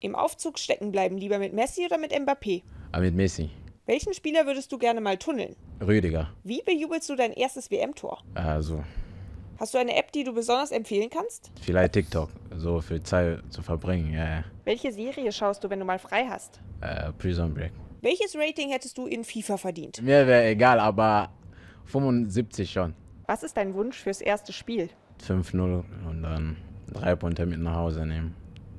Im Aufzug stecken bleiben, lieber mit Messi oder mit Mbappé? Aber ah, mit Messi. Welchen Spieler würdest du gerne mal tunneln? Rüdiger. Wie bejubelst du dein erstes WM-Tor? Also. Hast du eine App, die du besonders empfehlen kannst? Vielleicht TikTok, so viel Zeit zu verbringen, ja, ja. Welche Serie schaust du, wenn du mal frei hast? Äh, Prison Break. Welches Rating hättest du in FIFA verdient? Mir wäre egal, aber 75 schon. Was ist dein Wunsch fürs erste Spiel? 5-0 und dann drei Punkte mit nach Hause nehmen.